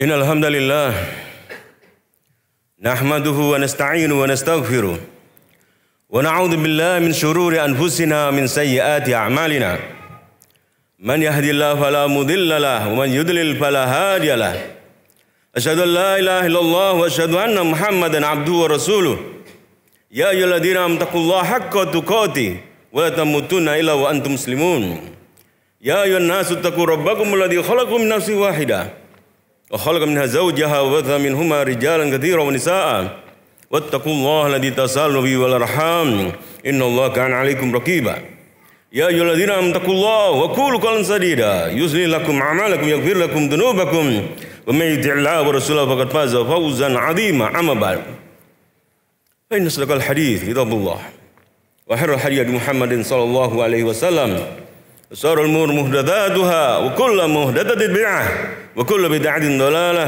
إن الحمد لله نحمده ونستعين ونستغفره ونعوذ بالله من شرور أنفسنا من سيئات أعمالنا من يهدي الله فلا مضل له ومن يضلل فلا هادي له أشهد أن لا إله إلا الله وأشهد أن محمدا عبده ورسوله يا أيها الذين آمنوا اتقوا الله حق تقاته ولا تموتن إلا وأنتم مسلمون يا أيها الناس اتقوا ربكم الذي خلقكم من نفس واحده وخلق منها زوجها وبث منهما رجالا كثيرا ونساء واتقوا الله الذي تسالون به والارحام ان الله كان عليكم رقيبا يا ايها الذين امنوا اتقوا الله وقولوا قولا سديدا يصلح لكم اعمالكم يغفر لكم ذنوبكم ومن يطع الله ورسوله فقد فاز فوزا عظيما اما بعد فان اصدق الحديث كتاب الله وحر الحديث محمد صلى الله عليه وسلم وصار الأمور مهدثاتها وكل مهدثة بدعة وكل بدعة ضلالة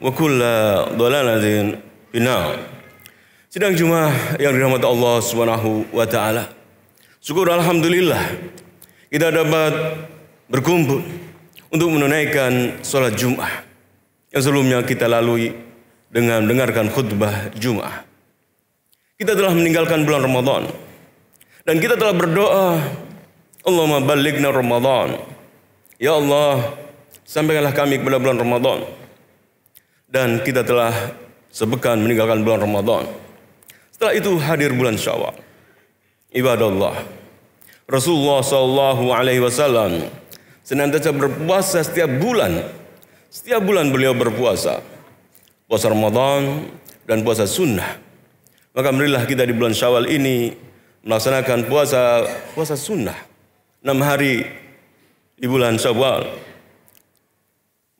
وكل ضلالة في النار Sidang Jumat yang dirahmati Allah Subhanahu wa taala. Syukur alhamdulillah kita dapat berkumpul untuk menunaikan sholat Jumat yang sebelumnya kita lalui dengan mendengarkan khutbah Jumat. Kita telah meninggalkan bulan Ramadan dan kita telah berdoa Allahumma balighna Ramadan. Ya Allah, sampaikanlah kami kepada bulan Ramadan. Dan kita telah sebekan meninggalkan bulan Ramadan. Setelah itu hadir bulan Syawal. Ibadah Allah. Rasulullah Shallallahu Alaihi Wasallam senantiasa berpuasa setiap bulan. Setiap bulan beliau berpuasa. Puasa Ramadan dan puasa sunnah. Maka marilah kita di bulan Syawal ini melaksanakan puasa puasa sunnah enam hari di bulan Syawal.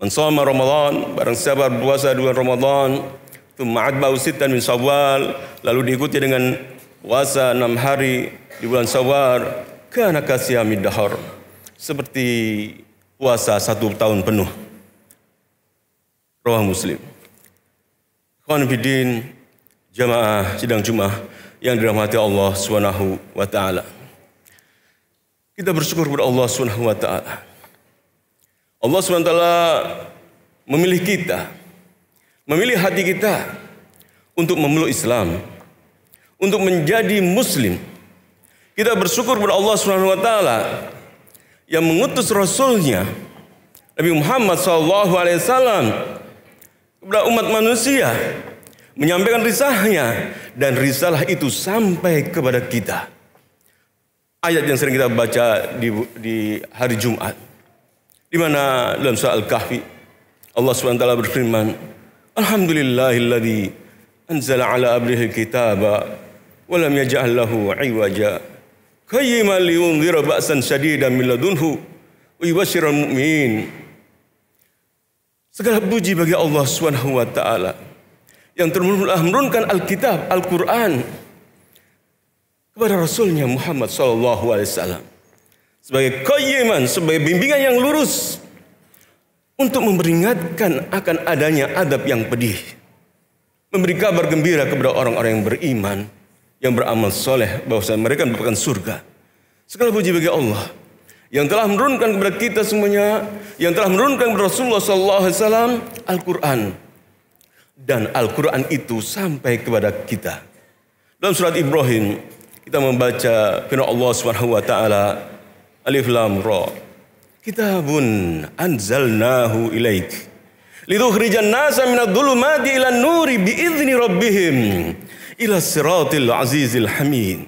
Mensoma Ramadan, barang siapa berpuasa dua Ramadan, thumma adba'u dan min Syawal, lalu diikuti dengan puasa enam hari di bulan Syawal, kana kasyamid dahar. Seperti puasa satu tahun penuh. Rawah Muslim. Khan jamaah sidang Jumat yang dirahmati Allah swt. Kita bersyukur kepada Allah Subhanahu wa taala. Allah Subhanahu wa taala memilih kita, memilih hati kita untuk memeluk Islam, untuk menjadi muslim. Kita bersyukur kepada Allah Subhanahu wa taala yang mengutus rasulnya Nabi Muhammad sallallahu alaihi wasallam kepada umat manusia menyampaikan risalahnya dan risalah itu sampai kepada kita ayat yang sering kita baca di, di hari Jumat. Di mana dalam surah Al-Kahfi Allah SWT berfirman, Alhamdulillahilladzi anzala ala abrihil kitaba wa lam yaj'al lahu 'iwaja. Qayyiman liyunzira ba'san shadidan min ladunhu wa yubashshiral mu'min. Segala puji bagi Allah swt yang telah menurunkan Alkitab, Al-Qur'an, al quran al kepada Rasulnya Muhammad saw sebagai koyiman, sebagai bimbingan yang lurus untuk memperingatkan akan adanya adab yang pedih. Memberi kabar gembira kepada orang-orang yang beriman, yang beramal soleh, bahwa mereka mendapatkan surga. Segala puji bagi Allah yang telah menurunkan kepada kita semuanya, yang telah menurunkan kepada Rasulullah SAW, Al-Quran. Dan Al-Quran itu sampai kepada kita. Dalam surat Ibrahim kita membaca firman Allah Subhanahu wa taala Alif Lam Ra. Kitabun anzalnahu ilaik. Lidukhrijan nasa minadh dhulumati ila nuri bi idzni rabbihim ila siratil azizil hamid.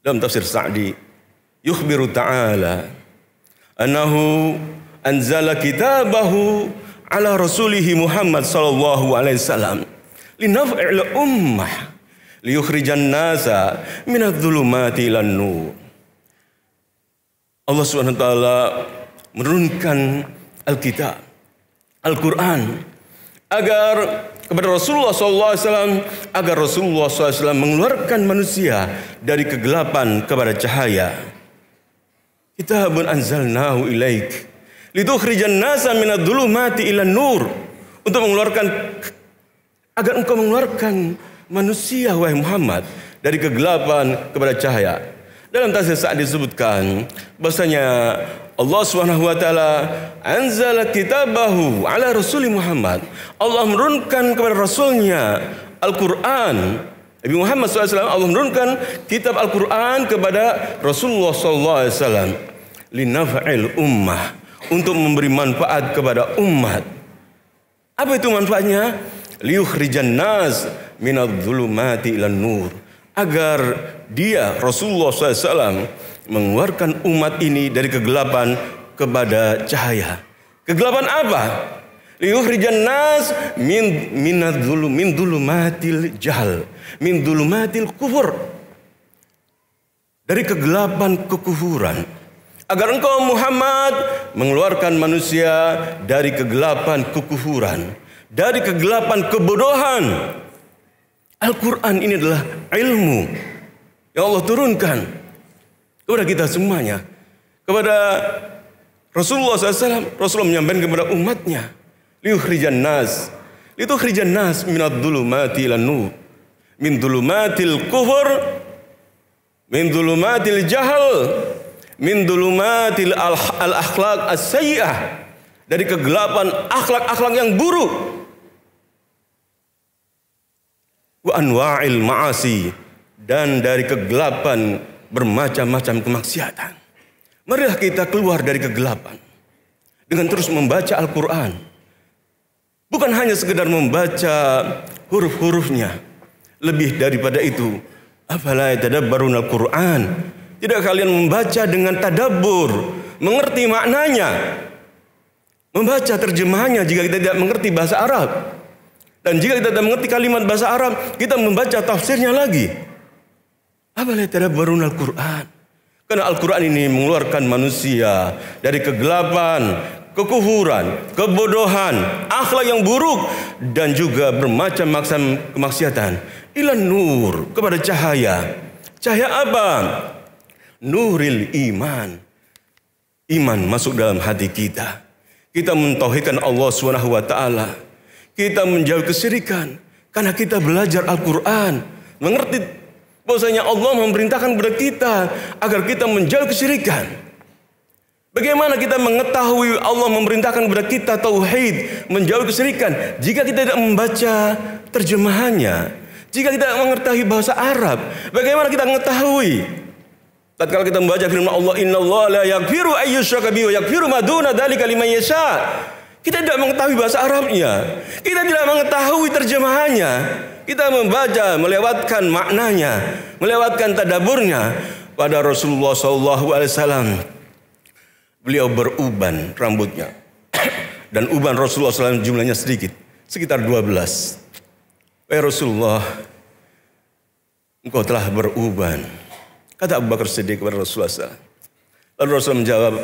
Dalam tafsir Sa'di, yukhbiru ta'ala annahu anzala kitabahu ala rasulihi Muhammad sallallahu alaihi wasallam linaf'il ummah liyukhrijan nasa minad dhulumati ilan nur. Allah Subhanahu wa taala menurunkan Alkitab, Al-Qur'an agar kepada Rasulullah SAW agar Rasulullah SAW mengeluarkan manusia dari kegelapan kepada cahaya. Kitabun anzalnahu ilaik lidukhrijan nasa minadh-dhulumati ilan nur untuk mengeluarkan agar engkau mengeluarkan manusia wahai Muhammad dari kegelapan kepada cahaya. Dalam tafsir saat disebutkan bahasanya Allah Subhanahu wa taala anzala kitabahu ala Rasul Muhammad. Allah menurunkan kepada rasulnya Al-Qur'an Nabi Muhammad SAW Allah menurunkan kitab Al-Quran kepada Rasulullah SAW. Linafa'il ummah. Untuk memberi manfaat kepada umat. Apa itu manfaatnya? Liukhrijan nas minadzulumati ilan nur agar dia Rasulullah SAW mengeluarkan umat ini dari kegelapan kepada cahaya. Kegelapan apa? Liuhrijan nas min minadzulum min dulumatil jahl min dulumatil kufur. Dari kegelapan kekufuran. Agar engkau Muhammad mengeluarkan manusia dari kegelapan kekufuran, dari kegelapan kebodohan, Al-Quran ini adalah ilmu yang Allah turunkan kepada kita semuanya. Kepada Rasulullah SAW, Rasulullah menyampaikan kepada umatnya. Liukhrijan nas. Liukhrijan nas minat dulu mati lanu. Min dhulumatil kufur. Min dhulumatil jahal. Min mati al-akhlaq as-sayyah. Dari kegelapan akhlak-akhlak yang buruk wa anwa'il ma'asi dan dari kegelapan bermacam-macam kemaksiatan. Marilah kita keluar dari kegelapan dengan terus membaca Al-Qur'an. Bukan hanya sekedar membaca huruf-hurufnya. Lebih daripada itu, afala yatadabbarun Al-Qur'an? Tidak kalian membaca dengan tadabur, mengerti maknanya. Membaca terjemahannya jika kita tidak mengerti bahasa Arab. Dan jika kita tidak mengerti kalimat bahasa Arab, kita membaca tafsirnya lagi. Apa Apalah tidak baru Al-Quran. Karena Al-Quran ini mengeluarkan manusia dari kegelapan, kekufuran, kebodohan, akhlak yang buruk, dan juga bermacam-macam kemaksiatan. Ila nur, kepada cahaya. Cahaya apa? Nuril iman. Iman masuk dalam hati kita. Kita mentauhidkan Allah Subhanahu wa taala kita menjauh kesirikan Karena kita belajar Al-Quran. Mengerti bahwasanya Allah memerintahkan kepada kita agar kita menjauh kesirikan. Bagaimana kita mengetahui Allah memerintahkan kepada kita tauhid, menjauhi kesirikan jika kita tidak membaca terjemahannya? Jika kita mengetahui bahasa Arab, bagaimana kita mengetahui? Tatkala kita membaca firman Allah, Allah la yakfiru ayyushraka bihi yakfiru maduna nadali duna yasha'." Kita tidak mengetahui bahasa Arabnya. Kita tidak mengetahui terjemahannya. Kita membaca, melewatkan maknanya, melewatkan tadaburnya pada Rasulullah SAW. Beliau beruban rambutnya. Dan uban Rasulullah SAW jumlahnya sedikit. Sekitar 12. Wahai Rasulullah, engkau telah beruban. Kata Abu Bakar Siddiq kepada Rasulullah SAW. Lalu Rasulullah menjawab,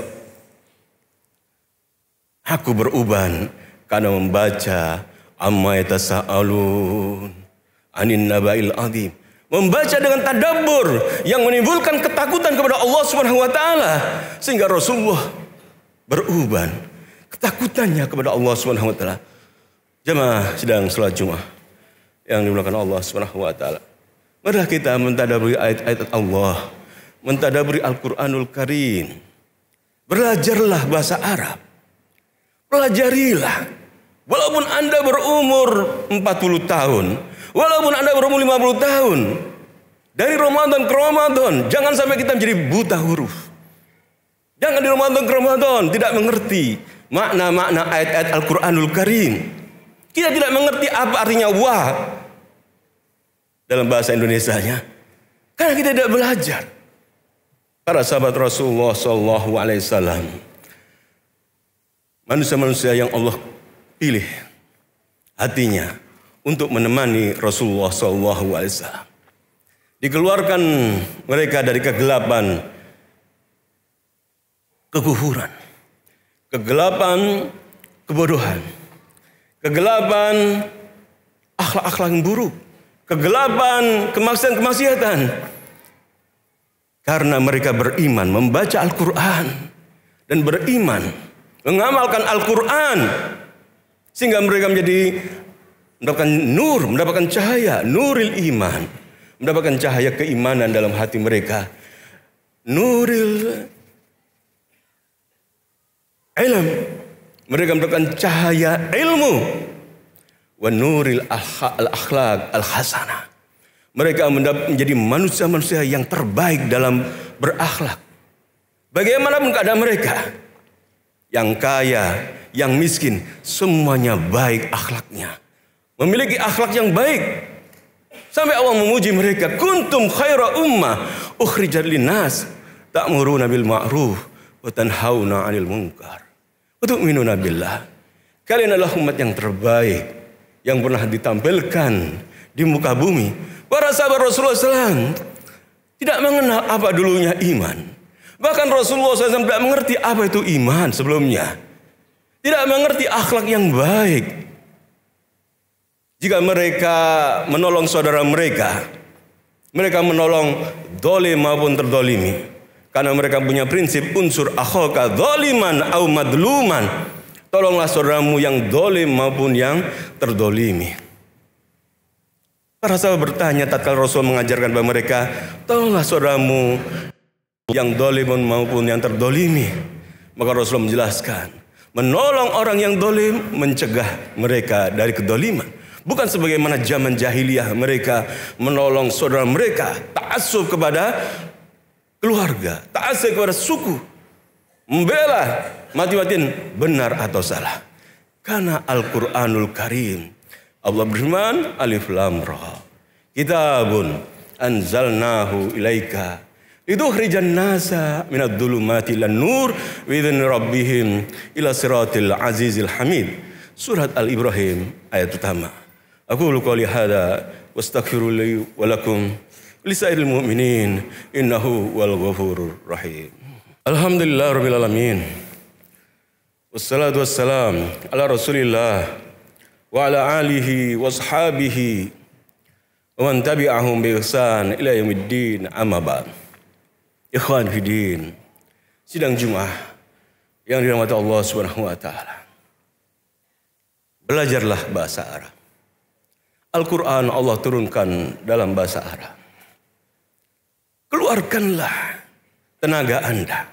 Aku beruban karena membaca amma yatasaalun anin nabail azim. Membaca dengan tadabbur yang menimbulkan ketakutan kepada Allah Subhanahu wa taala sehingga Rasulullah beruban ketakutannya kepada Allah Subhanahu wa taala. Jemaah sedang sholat Jumat yang dimulakan Allah Subhanahu wa taala. Marilah kita mentadaburi ayat-ayat Allah, mentadaburi Al-Qur'anul Karim. Belajarlah bahasa Arab. Pelajarilah. Walaupun Anda berumur 40 tahun, walaupun Anda berumur 50 tahun, dari Ramadan ke Ramadan, jangan sampai kita menjadi buta huruf. Jangan di Ramadan ke Ramadan tidak mengerti makna-makna ayat-ayat Al-Qur'anul Karim. Kita tidak mengerti apa artinya wa dalam bahasa Indonesia Indonesianya. Karena kita tidak belajar. Para sahabat Rasulullah sallallahu alaihi wasallam manusia-manusia yang Allah pilih hatinya untuk menemani Rasulullah SAW. Dikeluarkan mereka dari kegelapan, kekufuran, kegelapan, kebodohan, kegelapan, akhlak-akhlak yang buruk, kegelapan, kemaksiatan-kemaksiatan. Karena mereka beriman, membaca Al-Quran, dan beriman mengamalkan Al-Quran sehingga mereka menjadi mendapatkan nur, mendapatkan cahaya, nuril iman, mendapatkan cahaya keimanan dalam hati mereka. Nuril ilm, mereka mendapatkan cahaya ilmu. Wa nuril al-akhlaq al khasana Mereka menjadi manusia-manusia yang terbaik dalam berakhlak. Bagaimanapun keadaan mereka, yang kaya, yang miskin, semuanya baik akhlaknya. Memiliki akhlak yang baik. Sampai Allah memuji mereka, kuntum khaira ummah ukhrijat linnas ta'muruna bil ma'ruf wa tanhauna 'anil munkar. Wa billah. Kalian adalah umat yang terbaik yang pernah ditampilkan di muka bumi. Para sahabat Rasulullah SAW tidak mengenal apa dulunya iman. Bahkan Rasulullah SAW tidak mengerti apa itu iman sebelumnya. Tidak mengerti akhlak yang baik. Jika mereka menolong saudara mereka, mereka menolong dolim maupun terdolimi. Karena mereka punya prinsip unsur akhoka doliman au madluman. Tolonglah saudaramu yang dolim maupun yang terdolimi. Para sahabat bertanya tatkala Rasul mengajarkan kepada mereka, tolonglah saudaramu yang dolim maupun yang terdolimi. Maka Rasulullah menjelaskan, menolong orang yang dolim, mencegah mereka dari kedoliman. Bukan sebagaimana zaman jahiliyah mereka menolong saudara mereka, ta'asub kepada keluarga, ta'asub kepada suku. Membela mati matian benar atau salah. Karena Al-Quranul Karim. Allah berfirman, Alif Lam Ra. Kitabun anzalnahu ilaika لتخرج الناس من الظلمات إلى النور بإذن ربهم إلى صراط العزيز الحميد سورة الإبراهيم آية تامة أقول قولي هذا واستغفر لي ولكم لسائر المؤمنين إنه هو الغفور الرحيم الحمد لله رب العالمين والصلاة والسلام على رسول الله وعلى آله وأصحابه ومن تبعهم بإحسان إلى يوم الدين أما بعد Ikhwan Fidin, sidang Jum'ah yang dirahmati Allah Subhanahu wa taala. Belajarlah bahasa Arab. Al-Qur'an Allah turunkan dalam bahasa Arab. Keluarkanlah tenaga Anda.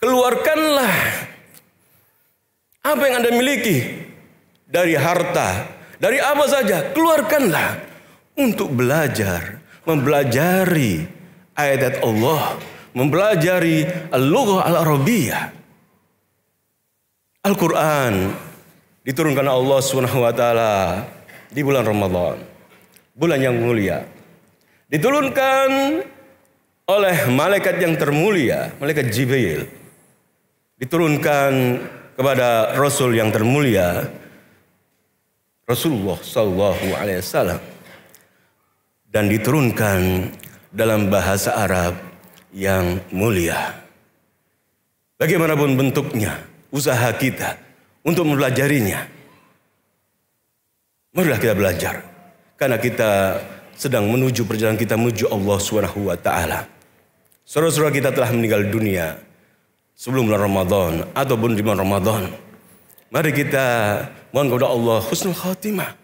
Keluarkanlah apa yang Anda miliki dari harta, dari apa saja, keluarkanlah untuk belajar, mempelajari ayat-ayat Allah, mempelajari al-lughah al-arabiyah. Al-Qur'an diturunkan Allah Subhanahu wa taala di bulan Ramadan. Bulan yang mulia. Diturunkan oleh malaikat yang termulia, malaikat Jibril. Diturunkan kepada rasul yang termulia Rasulullah sallallahu alaihi wasallam dan diturunkan dalam bahasa Arab yang mulia. Bagaimanapun bentuknya, usaha kita untuk mempelajarinya. Marilah kita belajar. Karena kita sedang menuju perjalanan kita menuju Allah Subhanahu wa taala. Saudara-saudara kita telah meninggal dunia sebelum bulan Ramadan ataupun di bulan Ramadan. Mari kita mohon kepada Allah husnul khatimah.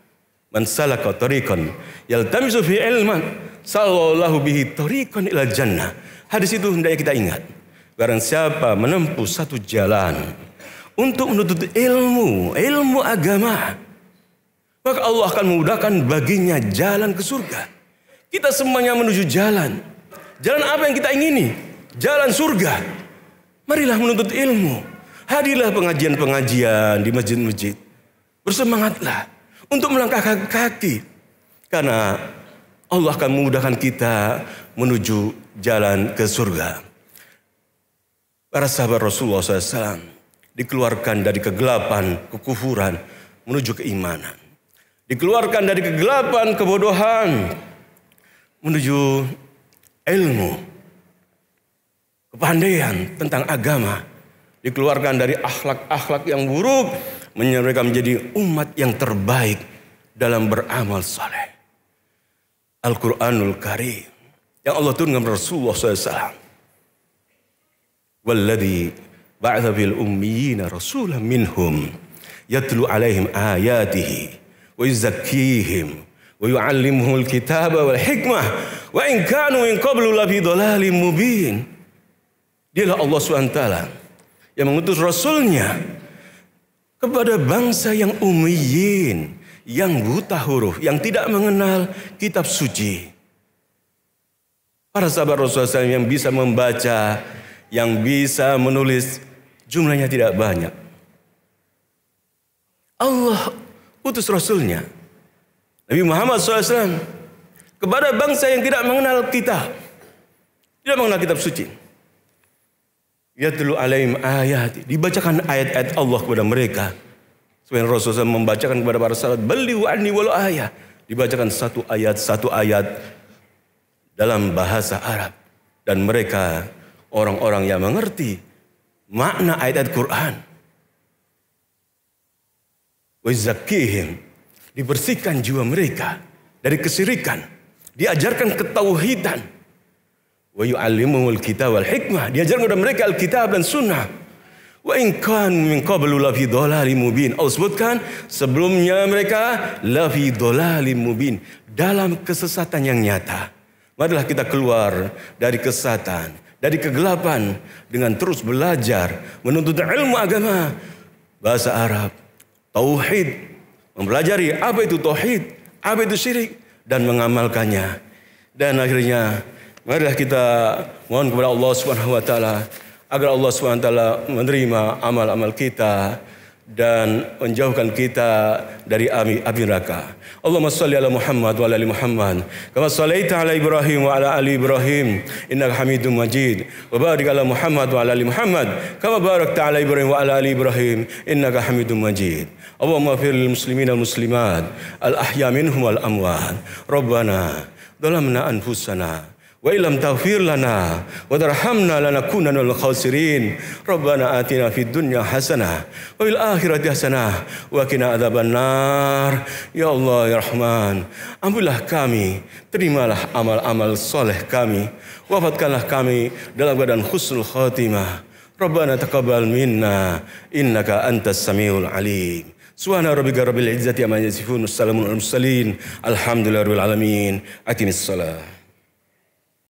Man salaka tariqan yaltamisu fi ilman Sallallahu bihi tariqan ila jannah. Hadis itu hendaknya kita ingat. Barang siapa menempuh satu jalan untuk menuntut ilmu, ilmu agama, maka Allah akan memudahkan baginya jalan ke surga. Kita semuanya menuju jalan. Jalan apa yang kita ingini? Jalan surga. Marilah menuntut ilmu. Hadirlah pengajian-pengajian di masjid-masjid. Bersemangatlah untuk melangkah kaki. Karena Allah akan memudahkan kita menuju jalan ke surga. Para sahabat Rasulullah SAW dikeluarkan dari kegelapan, kekufuran, menuju keimanan. Dikeluarkan dari kegelapan, kebodohan, menuju ilmu, kepandaian tentang agama. Dikeluarkan dari akhlak-akhlak yang buruk, menyampaikan menjadi umat yang terbaik dalam beramal saleh. Al-Quranul Karim. Yang Allah dengan Rasulullah SAW. Walladhi ba'adha bil ummiyina Rasulah minhum. Yatlu alaihim ayatihi. Wa izzakihim. Wa yu'allimuhul kitaba wal hikmah. Wa inkanu kanu in qablu mubin. Dialah Allah SWT yang mengutus Rasulnya kepada bangsa yang ummiyin yang buta huruf, yang tidak mengenal kitab suci. Para sahabat Rasulullah SAW yang bisa membaca, yang bisa menulis, jumlahnya tidak banyak. Allah utus Rasulnya. Nabi Muhammad SAW kepada bangsa yang tidak mengenal kita. Tidak mengenal kitab suci. Yatlu alaihim ayat. Dibacakan ayat-ayat Allah kepada mereka. Mereka Sebenarnya Rasulullah SAW membacakan kepada para sahabat, beliau ani walau ayah. Dibacakan satu ayat, satu ayat dalam bahasa Arab. Dan mereka orang-orang yang mengerti makna ayat-ayat Quran. Wizakihim. Dibersihkan jiwa mereka dari kesirikan. Diajarkan ketauhidan. Wa yu'allimuhul kita wal hikmah. Diajarkan kepada mereka Alkitab dan sunnah. Wa in kan min qablu fi dhalalim mubin. Allah sebutkan sebelumnya mereka fi dhalalim mubin dalam kesesatan yang nyata. Marilah kita keluar dari kesesatan, dari kegelapan dengan terus belajar menuntut ilmu agama bahasa Arab, tauhid, mempelajari apa itu tauhid, apa itu syirik dan mengamalkannya. Dan akhirnya marilah kita mohon kepada Allah Subhanahu wa taala agar Allah SWT menerima amal-amal kita dan menjauhkan kita dari api api neraka. Allahumma salli ala Muhammad wa ala ali Muhammad kama sallaita ala Ibrahim wa ala ali Ibrahim innaka Hamidum Majid wa barik ala Muhammad wa ala ali Muhammad kama barakta ala Ibrahim wa ala ali Ibrahim innaka Hamidum Majid. Allahumma fir lil muslimin wal muslimat al ahya minhum wal amwat. Rabbana ظلمنا أنفسنا wa ilam taghfir lana wa tarhamna lanakunanna minal khasirin rabbana atina fid dunya hasanah wa fil akhirati hasanah wa qina adzabannar ya allah ya rahman ampunilah kami terimalah amal-amal soleh kami wafatkanlah kami dalam keadaan husnul khatimah rabbana taqabbal minna innaka antas samiul alim Subhana rabbika rabbil izzati amma yasifun. Wassalamun alal mursalin. Alhamdulillahirabbil alamin. Aqimish